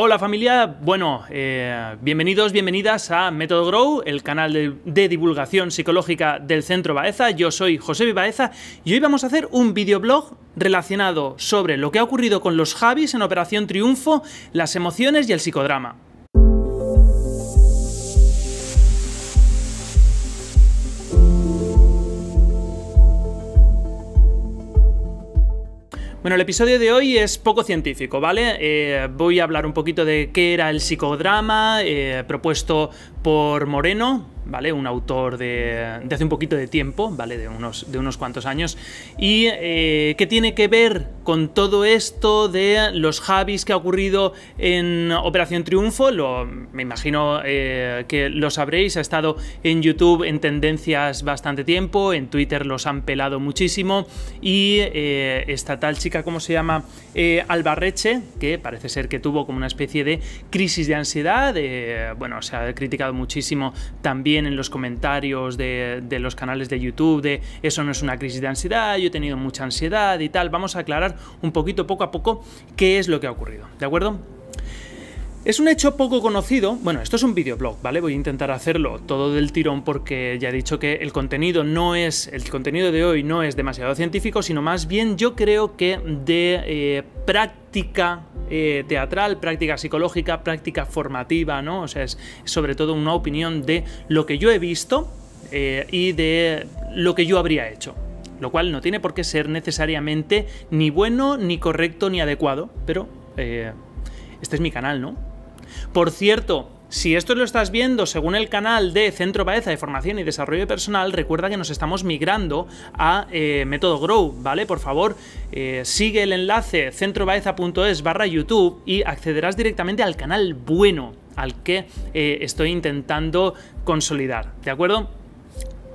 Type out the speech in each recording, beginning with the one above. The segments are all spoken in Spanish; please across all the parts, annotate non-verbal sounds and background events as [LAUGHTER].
Hola familia, bueno, eh, bienvenidos, bienvenidas a Método Grow, el canal de, divulgación psicológica del Centro Baeza. Yo soy José Baeza y hoy vamos a hacer un videoblog relacionado sobre lo que ha ocurrido con los Javis en Operación Triunfo, las emociones y el psicodrama. Bueno, el episodio de hoy es poco científico, ¿vale? Eh, voy a hablar un poquito de qué era el psicodrama eh, propuesto por Moreno, un autor de, hace un poquito de tiempo, ¿vale? De unos, de unos cuantos años. ¿Y eh, qué tiene que ver con todo esto de los Javis que ha ocurrido en Operación Triunfo? Lo, me imagino eh, que lo sabréis, ha estado en YouTube en tendencias bastante tiempo, en Twitter los han pelado muchísimo y eh, esta tal chica, ¿cómo se llama? Albarreche, que parece ser que tuvo como una especie de crisis de ansiedad, bueno, se ha criticado muchísimo también en los comentarios de los canales de YouTube de eso no es una crisis de ansiedad, yo he tenido mucha ansiedad y tal. Vamos a aclarar un poquito poco a poco qué es lo que ha ocurrido, ¿de acuerdo? Es un hecho poco conocido, bueno, esto es un videoblog, ¿vale? Voy a intentar hacerlo todo del tirón porque ya he dicho que el contenido no es, el contenido de hoy no es demasiado científico, sino más bien yo creo que de eh, práctica eh, teatral, práctica psicológica, práctica formativa, ¿no? O sea, es sobre todo una opinión de lo que yo he visto eh, y de lo que yo habría hecho, lo cual no tiene por qué ser necesariamente ni bueno, ni correcto, ni adecuado, pero... este es mi canal, ¿no? Por cierto, si esto lo estás viendo según el canal de Centro Baeza de Formación y Desarrollo Personal, recuerda que nos estamos migrando a eh, Método Grow, ¿vale? Por favor, eh, sigue el enlace centrobaeza.es barra YouTube y accederás directamente al canal bueno al que eh, estoy intentando consolidar, ¿de acuerdo?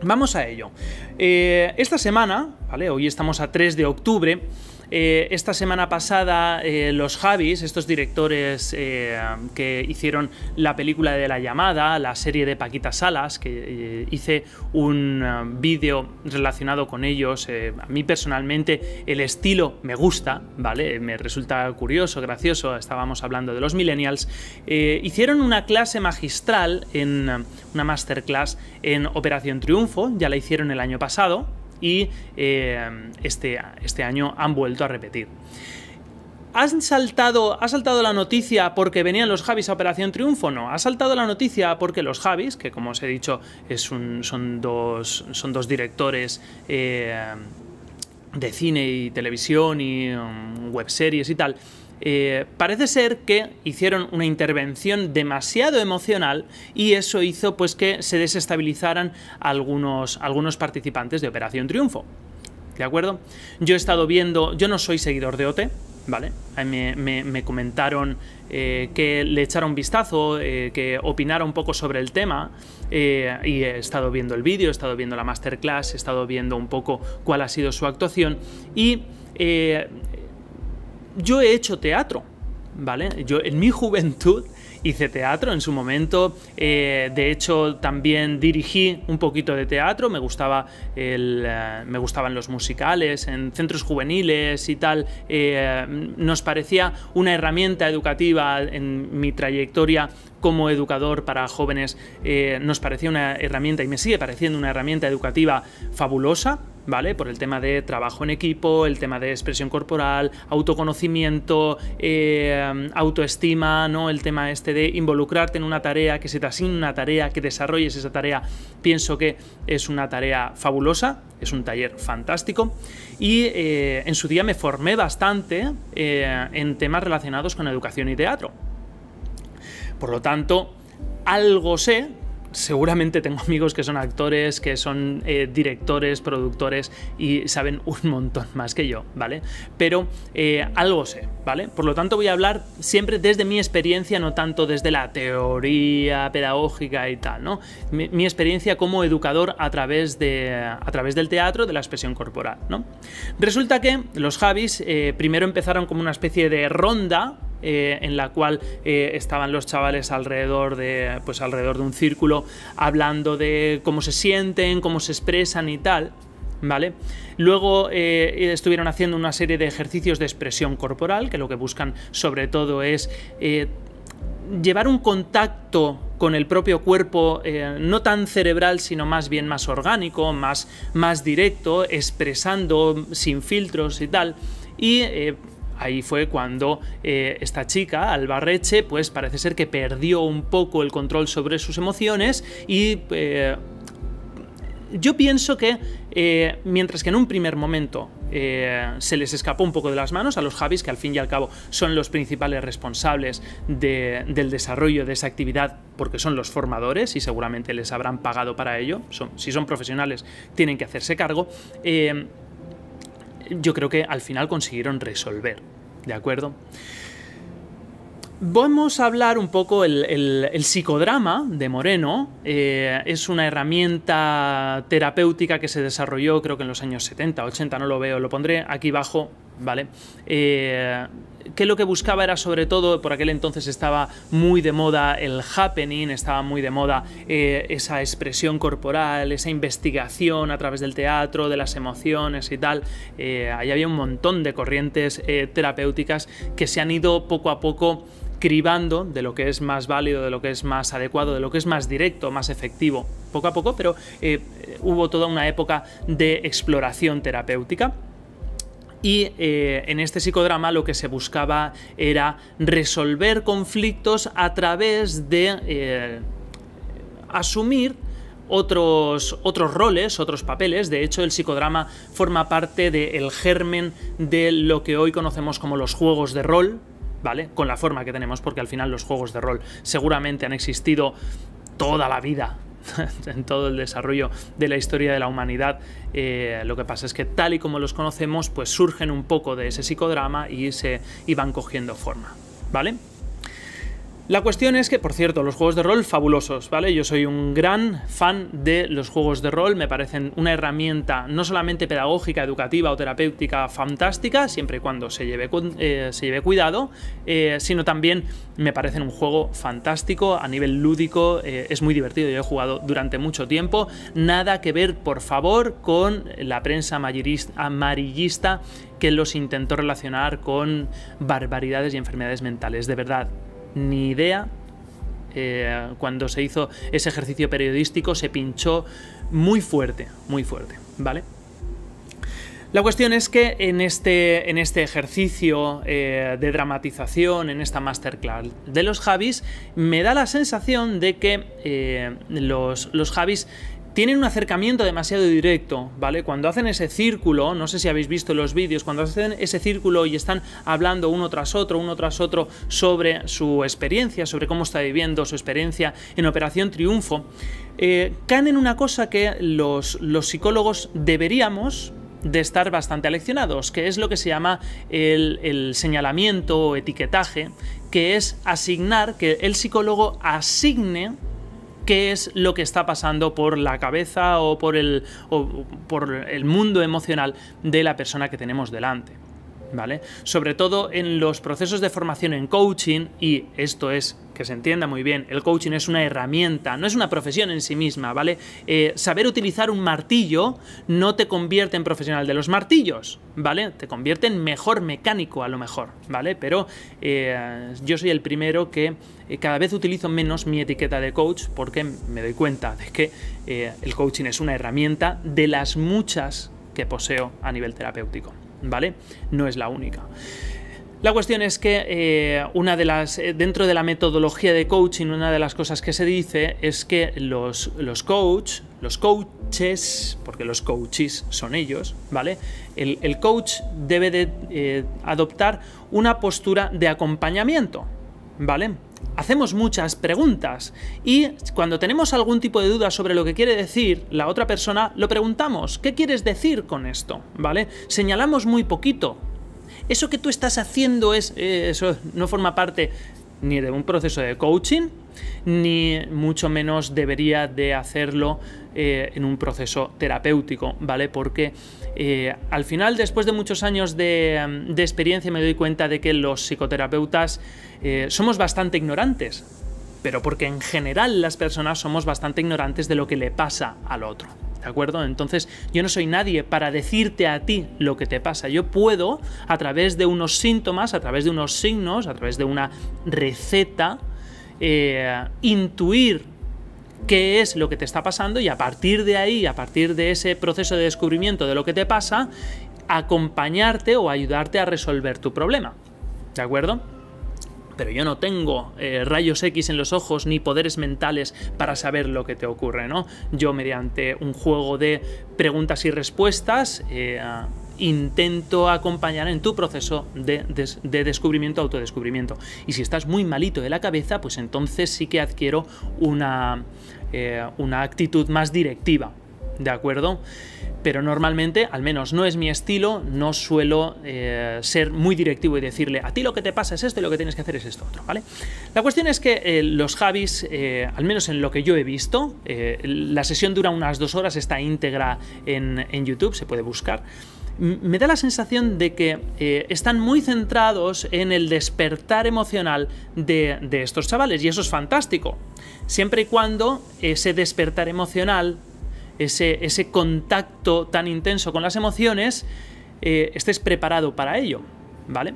Vamos a ello. esta semana, ¿vale? Hoy estamos a 3 de octubre. Eh, esta semana pasada, eh, los Javis, estos directores eh, que hicieron la película de La Llamada, la serie de Paquita Salas, que hice un vídeo relacionado con ellos. a mí personalmente el estilo me gusta, ¿vale? Me resulta curioso, gracioso. Estábamos hablando de los millennials. hicieron una clase magistral en una masterclass en Operación Triunfo, ya la hicieron el año pasado y eh, este, este año han vuelto a repetir. saltado, ¿Ha saltado la noticia porque venían los Javis a Operación Triunfo? No, ha saltado la noticia porque los Javis, que como os he dicho son, dos, son dos directores eh, de cine y televisión y um, web webseries y tal, eh, parece ser que hicieron una intervención demasiado emocional y eso hizo pues que se desestabilizaran algunos, algunos participantes de Operación Triunfo. ¿De acuerdo? Yo he estado viendo, yo no soy seguidor de OT, ¿vale? Me, comentaron eh, que le echaron un vistazo, eh, que opinara un poco sobre el tema y he estado viendo el vídeo, he estado viendo la masterclass, he estado viendo un poco cuál ha sido su actuación y yo he hecho teatro, ¿vale? Yo en mi [LAUGHS] juventud hice teatro en su momento, eh, de hecho también dirigí un poquito de teatro, me, gustaba eh, me gustaban los musicales, en centros juveniles y tal, eh, nos parecía una herramienta educativa en mi trayectoria como educador para jóvenes, nos parecía una herramienta y me sigue pareciendo una herramienta educativa fabulosa ¿vale? Por el tema de trabajo en equipo, el tema de expresión corporal, autoconocimiento, eh, autoestima, ¿no? El tema este de involucrarte en una tarea, que se te asigne una tarea, que desarrolles esa tarea, pienso que es una tarea fabulosa, es un taller fantástico. Y eh, en su día me formé bastante eh, en temas relacionados con educación y teatro. Por lo tanto, algo sé, seguramente tengo amigos que son actores, que son eh, directores, productores y saben un montón más que yo, ¿vale? Pero eh, algo sé, ¿vale? Por lo tanto voy a hablar siempre desde mi experiencia, no tanto desde la teoría pedagógica y tal, ¿no? Mi, experiencia como educador a través, de, a través del teatro, de la expresión corporal, ¿no? Resulta que los Javis eh, primero empezaron como una especie de ronda eh, en la cual eh, estaban los chavales alrededor de, pues alrededor de un círculo hablando de cómo se sienten, cómo se expresan y tal. ¿Vale? Luego eh, estuvieron haciendo una serie de ejercicios de expresión corporal, que lo que buscan sobre todo es llevar un contacto con el propio cuerpo, no tan cerebral, sino más bien más orgánico, más, más directo, expresando sin filtros y tal. Y ahí fue cuando eh, esta chica, Albarreche, pues parece ser que perdió un poco el control sobre sus emociones y... Eh, yo pienso que eh, mientras que en un primer momento se les escapó un poco de las manos a los Javis, que al fin y al cabo son los principales responsables del desarrollo de esa actividad, porque son los formadores y seguramente les habrán pagado para ello, si son profesionales tienen que hacerse cargo, yo creo que al final consiguieron resolver ¿De acuerdo? Vamos a hablar un poco el, psicodrama de Moreno. Eh, es una herramienta terapéutica que se desarrolló creo que en los años 70, 80, no lo veo, lo pondré aquí abajo, ¿vale? Eh, que lo que buscaba era sobre todo, por aquel entonces estaba muy de moda el happening, estaba muy de moda eh, esa expresión corporal, esa investigación a través del teatro, de las emociones y tal. Eh, ahí había un montón de corrientes eh, terapéuticas que se han ido poco a poco cribando de lo que es más válido, de lo que es más adecuado, de lo que es más directo, más efectivo, poco a poco, pero hubo toda una época de exploración terapéutica y eh, en este psicodrama lo que se buscaba era resolver conflictos a través de eh, asumir otros, otros roles, otros papeles. De hecho, el psicodrama forma parte del germen de lo que hoy conocemos como los juegos de rol, ¿vale? Con la forma que tenemos, porque al final los juegos de rol seguramente han existido toda la vida [LAUGHS] en todo el desarrollo de la historia de la humanidad. Eh, lo que pasa es que tal y como los conocemos, pues surgen un poco de ese psicodrama y, se, iban van cogiendo forma. ¿Vale? La cuestión es que, por cierto, los juegos de rol fabulosos, ¿vale? Yo soy un gran fan de los juegos de rol, me parecen una herramienta no solamente pedagógica, educativa o terapéutica fantástica, siempre y cuando se lleve, eh, cuidado, eh, sino también me parecen un juego fantástico a nivel lúdico, eh, es muy divertido, yo he jugado durante mucho tiempo, nada que ver, por favor, con la prensa amarillista que los intentó relacionar con barbaridades y enfermedades mentales, de verdad ni idea. Eh, cuando se hizo ese ejercicio periodístico se pinchó muy fuerte, muy fuerte, ¿vale? La cuestión es que en este, en este ejercicio eh, de dramatización, en esta masterclass de los Javis, me da la sensación de que eh, los, los Javis tienen un acercamiento demasiado directo, ¿vale? Cuando hacen ese círculo, no sé si habéis visto los vídeos, cuando hacen ese círculo y están hablando uno tras otro, uno tras otro sobre su experiencia, sobre cómo está viviendo su experiencia en Operación Triunfo, eh, caen en una cosa que los, psicólogos deberíamos, de estar bastante aleccionados, que es lo que se llama el, el, señalamiento o etiquetaje, que es asignar, que el psicólogo asigne qué es lo que está pasando por la cabeza o por el, o por el mundo emocional de la persona que tenemos delante. ¿vale? Sobre todo en los procesos de formación en coaching, y esto es que se entienda muy bien, el coaching es una herramienta, no es una profesión en sí misma, ¿vale? Eh, saber utilizar un martillo no te convierte en profesional de los martillos, ¿vale? Te convierte en mejor mecánico a lo mejor, ¿vale? Pero eh, yo soy el primero que eh, cada vez utilizo menos mi etiqueta de coach porque me doy cuenta de que el coaching es una herramienta de las muchas que poseo a nivel terapéutico. ¿vale? No es la única. La cuestión es que eh, una de las, eh, dentro de la metodología de coaching, una de las cosas que se dice es que los, los coach, los coaches, porque los coaches son ellos, ¿vale? El, coach debe de eh, adoptar una postura de acompañamiento, ¿vale? hacemos muchas preguntas y cuando tenemos algún tipo de duda sobre lo que quiere decir la otra persona, lo preguntamos, ¿qué quieres decir con esto? ¿Vale? Señalamos muy poquito. Eso que tú estás haciendo es, eh, eso no forma parte ni de un proceso de coaching, ni mucho menos debería de hacerlo eh, en un proceso terapéutico, ¿vale? Porque eh, al final, después de muchos años mm, de, experiencia, me doy cuenta de que los psicoterapeutas eh, somos bastante ignorantes, pero porque en general las personas somos bastante ignorantes de lo que le pasa al otro. ¿De acuerdo? Entonces yo no soy nadie para decirte a ti lo que te pasa. Yo puedo, a través de unos síntomas, a través de unos signos, a través de una receta, eh, intuir qué es lo que te está pasando y a partir de ahí, a partir de ese proceso de descubrimiento de lo que te pasa, acompañarte o ayudarte a resolver tu problema. ¿De acuerdo? pero yo no tengo eh, rayos X en los ojos ni poderes mentales para saber lo que te ocurre, ¿no? Yo mediante un juego de preguntas y respuestas eh, intento acompañar en tu proceso de, descubrimiento, autodescubrimiento. Y si estás muy malito de la cabeza, pues entonces sí que adquiero una eh, actitud más directiva ¿de acuerdo? Pero normalmente, al menos no es mi estilo, no suelo eh, ser muy directivo y decirle, a ti lo que te pasa es esto y lo que tienes que hacer es esto otro, ¿vale? La cuestión es que eh, los Javis, eh, al menos en lo que yo he visto, la sesión dura unas dos horas, está íntegra en, YouTube, se puede buscar me da la sensación de que están muy centrados en el despertar emocional de, de, estos chavales, y eso es fantástico, siempre y cuando ese despertar emocional ese, contacto tan intenso con las emociones, eh, estés preparado para ello, ¿vale?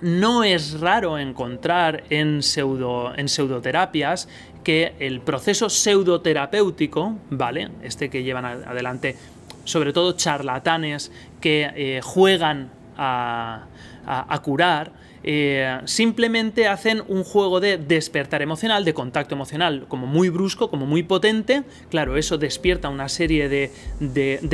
No es raro encontrar en, pseudoterapias que el proceso pseudoterapéutico, ¿vale? Este que llevan adelante sobre todo charlatanes que eh, juegan a curar, eh, simplemente hacen un juego de despertar emocional, de contacto emocional, como muy brusco, como muy potente. Claro, eso despierta una serie de,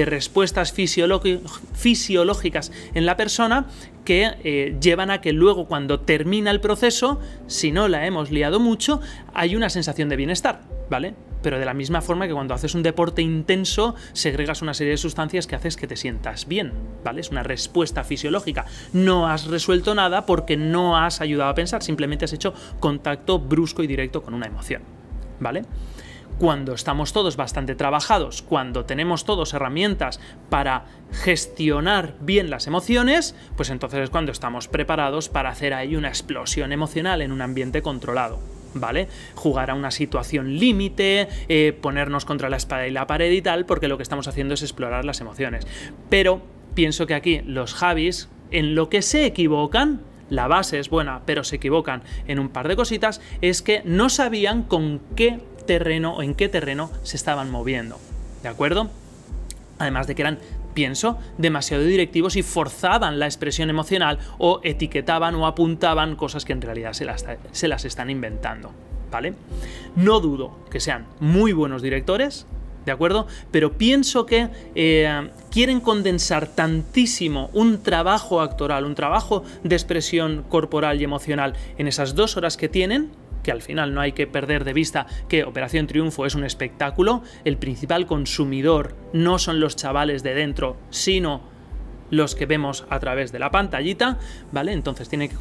respuestas fisiológicas en la persona que eh, llevan a que luego cuando termina el proceso, si no la hemos liado mucho, hay una sensación de bienestar, ¿vale? pero de la misma forma que cuando haces un deporte intenso, segregas una serie de sustancias que haces que te sientas bien, ¿vale? Es una respuesta fisiológica. No has resuelto nada porque no has ayudado a pensar, simplemente has hecho contacto brusco y directo con una emoción, ¿vale? cuando estamos todos bastante trabajados, cuando tenemos todos herramientas para gestionar bien las emociones, pues entonces es cuando estamos preparados para hacer ahí una explosión emocional en un ambiente controlado. ¿vale? Jugar a una situación límite, eh, ponernos contra la espada y la pared y tal, porque lo que estamos haciendo es explorar las emociones. Pero pienso que aquí los Javis, en lo que se equivocan, la base es buena, pero se equivocan en un par de cositas, es que no sabían con qué terreno o en qué terreno se estaban moviendo. ¿De acuerdo? Además de que eran pienso, demasiado directivos y forzaban la expresión emocional o etiquetaban o apuntaban cosas que en realidad se las, están inventando. ¿Vale? No dudo que sean muy buenos directores, ¿de acuerdo? Pero pienso que eh, quieren condensar tantísimo un trabajo actoral, un trabajo de expresión corporal y emocional en esas dos horas que tienen, que al final no hay que perder de vista que Operación Triunfo es un espectáculo, el principal consumidor no son los chavales de dentro, sino los que vemos a través de la pantallita, ¿vale? Entonces tiene que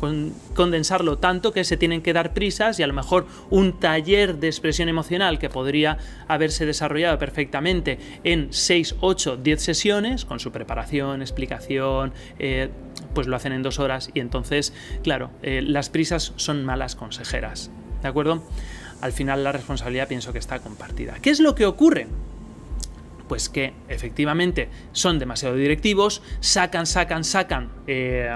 condensarlo tanto que se tienen que dar prisas y a lo mejor un taller de expresión emocional que podría haberse desarrollado perfectamente en 6, 8, 10 sesiones, con su preparación, explicación, eh, pues lo hacen en dos horas y entonces, claro, eh, las prisas son malas consejeras. ¿De acuerdo? Al final la responsabilidad pienso que está compartida. ¿Qué es lo que ocurre? Pues que efectivamente son demasiado directivos, sacan, sacan, sacan, eh,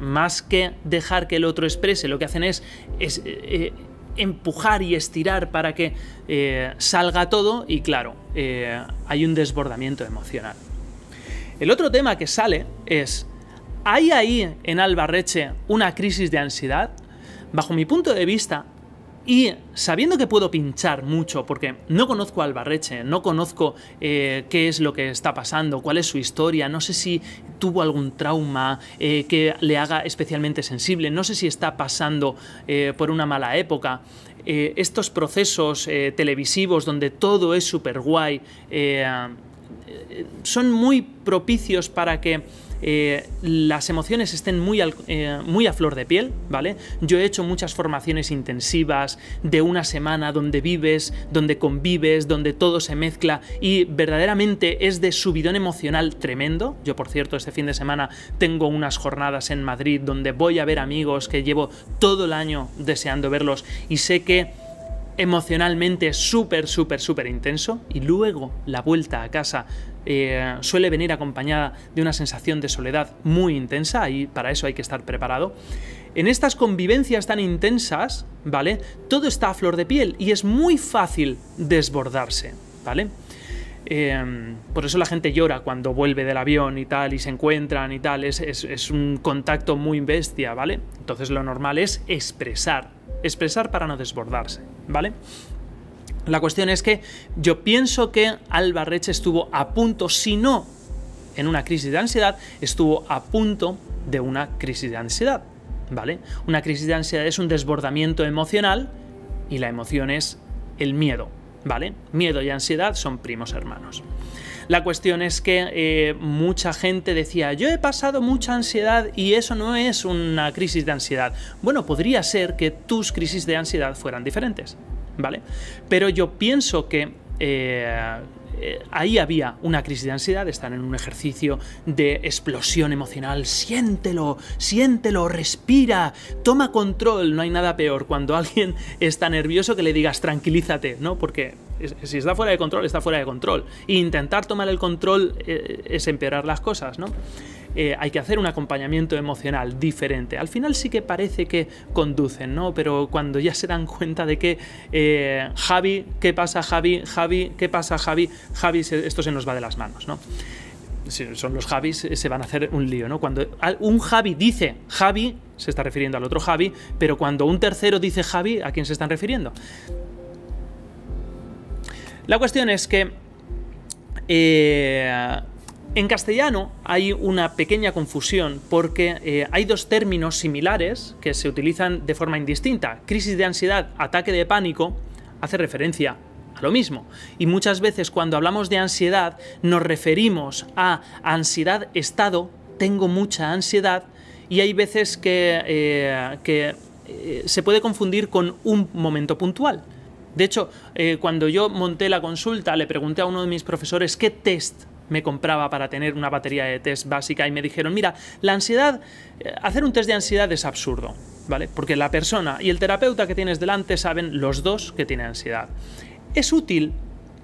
más que dejar que el otro exprese, lo que hacen es, eh, eh, empujar y estirar para que salga todo y claro, hay un desbordamiento emocional. El otro tema que sale es, ¿hay ahí en Albarreche una crisis de ansiedad? Bajo mi punto de vista, y sabiendo que puedo pinchar mucho, porque no conozco a Albarreche, no conozco eh, qué es lo que está pasando, cuál es su historia, no sé si tuvo algún trauma eh, que le haga especialmente sensible, no sé si está pasando eh, por una mala época. estos procesos televisivos donde todo es súper guay son muy propicios para que eh, las emociones estén muy, eh, muy a flor de piel, ¿vale? Yo he hecho muchas formaciones intensivas de una semana donde vives, donde convives, donde todo se mezcla y verdaderamente es de subidón emocional tremendo. Yo, por cierto, este fin de semana tengo unas jornadas en Madrid donde voy a ver amigos que llevo todo el año deseando verlos y sé que emocionalmente súper, súper, súper intenso. Y luego la vuelta a casa eh, suele venir acompañada de una sensación de soledad muy intensa y para eso hay que estar preparado. En estas convivencias tan intensas, ¿vale? Todo está a flor de piel y es muy fácil desbordarse, ¿vale? Em, por eso la gente llora cuando vuelve del avión y tal, y se encuentran y tal. Es, es, un contacto muy bestia, ¿vale? Entonces lo normal es expresar. Expresar para no desbordarse, ¿vale? La cuestión es que yo pienso que Alvarreche estuvo a punto, si no en una crisis de ansiedad, estuvo a punto de una crisis de ansiedad. ¿Vale? Una crisis de ansiedad es un desbordamiento emocional y la emoción es el miedo. ¿Vale? Miedo y ansiedad son primos hermanos. La cuestión es que eh, mucha gente decía, yo he pasado mucha ansiedad y eso no es una crisis de ansiedad. Bueno, podría ser que tus crisis de ansiedad fueran diferentes. ¿vale? Pero yo pienso que eh, eh, ahí había una crisis de ansiedad, están en un ejercicio de explosión emocional, siéntelo, siéntelo, respira, toma control, no hay nada peor cuando alguien está nervioso que le digas tranquilízate, ¿no? Porque si está fuera de control, está fuera de control. E intentar tomar el control eh, es empeorar las cosas, ¿no? Eh, hay que hacer un acompañamiento emocional diferente. Al final sí que parece que conducen, ¿no? Pero cuando ya se dan cuenta de que eh, Javi, ¿qué pasa Javi? Javi, ¿qué pasa Javi? Javi, esto se nos va de las manos, ¿no? son los Javis, eh, se van a hacer un lío, ¿no? Cuando un Javi dice Javi, se está refiriendo al otro Javi, pero cuando un tercero dice Javi, ¿a quién se están refiriendo? La cuestión es que en castellano hay una pequeña confusión porque eh, hay dos términos similares que se utilizan de forma indistinta. Crisis de ansiedad, ataque de pánico, hace referencia a lo mismo. Y muchas veces cuando hablamos de ansiedad nos referimos a ansiedad estado, tengo mucha ansiedad, y hay veces que, eh, eh, se puede confundir con un momento puntual. De hecho, cuando yo monté la consulta, le pregunté a uno de mis profesores qué test me compraba para tener una batería de test básica y me dijeron, mira, la ansiedad, eh, hacer un test de ansiedad es absurdo, ¿vale? Porque la persona y el terapeuta que tienes delante saben los dos que tiene ansiedad. Es útil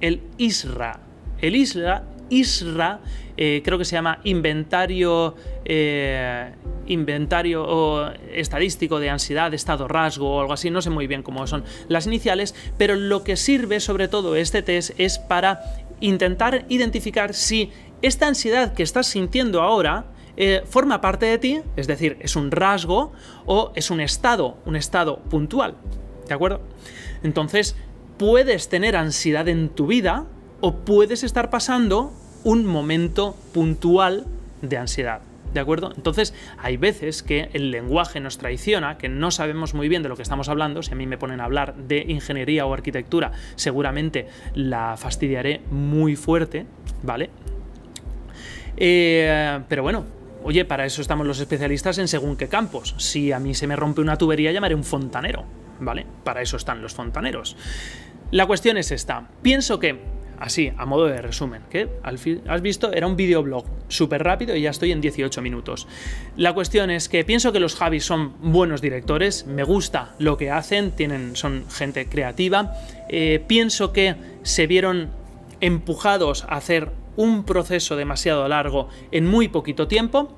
el ISRA. El ISRA, ISRA eh, creo que se llama inventario, eh, inventario estadístico de ansiedad, estado rasgo o algo así, no sé muy bien cómo son las iniciales, pero lo que sirve sobre todo este test es para intentar identificar si esta ansiedad que estás sintiendo ahora eh, forma parte de ti, es decir, es un rasgo o es un estado, un estado puntual. ¿De acuerdo? Entonces, puedes tener ansiedad en tu vida o puedes estar pasando un momento puntual de ansiedad. ¿de acuerdo? Entonces, hay veces que el lenguaje nos traiciona, que no sabemos muy bien de lo que estamos hablando. Si a mí me ponen a hablar de ingeniería o arquitectura, seguramente la fastidiaré muy fuerte, ¿vale? Eh, pero bueno, oye, para eso estamos los especialistas en según qué campos. Si a mí se me rompe una tubería, llamaré un fontanero, ¿vale? Para eso están los fontaneros. La cuestión es esta. Pienso que así, a modo de resumen, que al fin, has visto, era un videoblog súper rápido y ya estoy en 18 minutos. La cuestión es que pienso que los Javis son buenos directores, me gusta lo que hacen, tienen, son gente creativa. Eh, pienso que se vieron empujados a hacer un proceso demasiado largo en muy poquito tiempo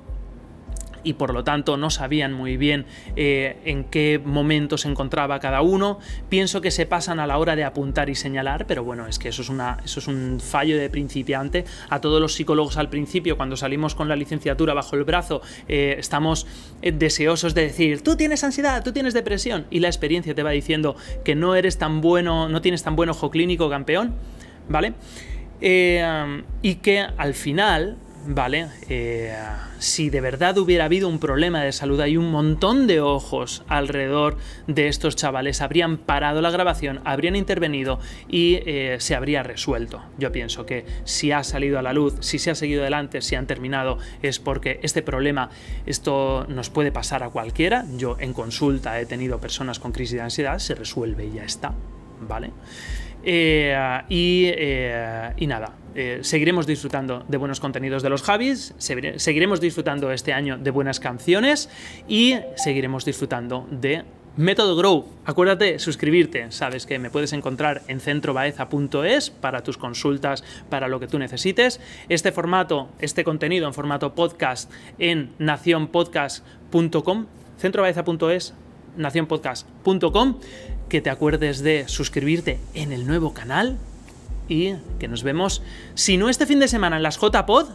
y por lo tanto no sabían muy bien eh, en qué momento se encontraba cada uno. Pienso que se pasan a la hora de apuntar y señalar, pero bueno, es que eso es, una, eso es un fallo de principiante. A todos los psicólogos al principio, cuando salimos con la licenciatura bajo el brazo, eh, estamos eh, deseosos de decir, tú tienes ansiedad, tú tienes depresión, y la experiencia te va diciendo que no eres tan bueno, no tienes tan buen ojo clínico, campeón, ¿vale? y que al final ¿vale? Eh, si de verdad hubiera habido un problema de salud, hay un montón de ojos alrededor de estos chavales, habrían parado la grabación, habrían intervenido y eh, se habría resuelto. Yo pienso que si ha salido a la luz, si se ha seguido adelante, si han terminado, es porque este problema, esto nos puede pasar a cualquiera. Yo en consulta he tenido personas con crisis de ansiedad, se resuelve y ya está, ¿vale? Eh, eh, y, nada, eh, seguiremos disfrutando de buenos contenidos de los Javis, seguiremos disfrutando este año de buenas canciones y seguiremos disfrutando de Método Grow. Acuérdate, suscribirte. Sabes que me puedes encontrar en centrobaeza.es para tus consultas, para lo que tú necesites. Este formato, este contenido en formato podcast en nacionpodcast.com, centrobaeza.es, nacionpodcast.com que te acuerdes de suscribirte en el nuevo canal y que nos vemos, si no este fin de semana en las JPod,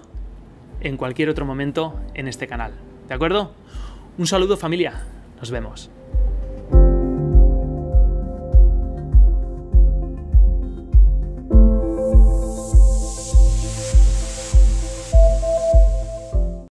en cualquier otro momento en este canal. ¿De acuerdo? Un saludo familia, nos vemos.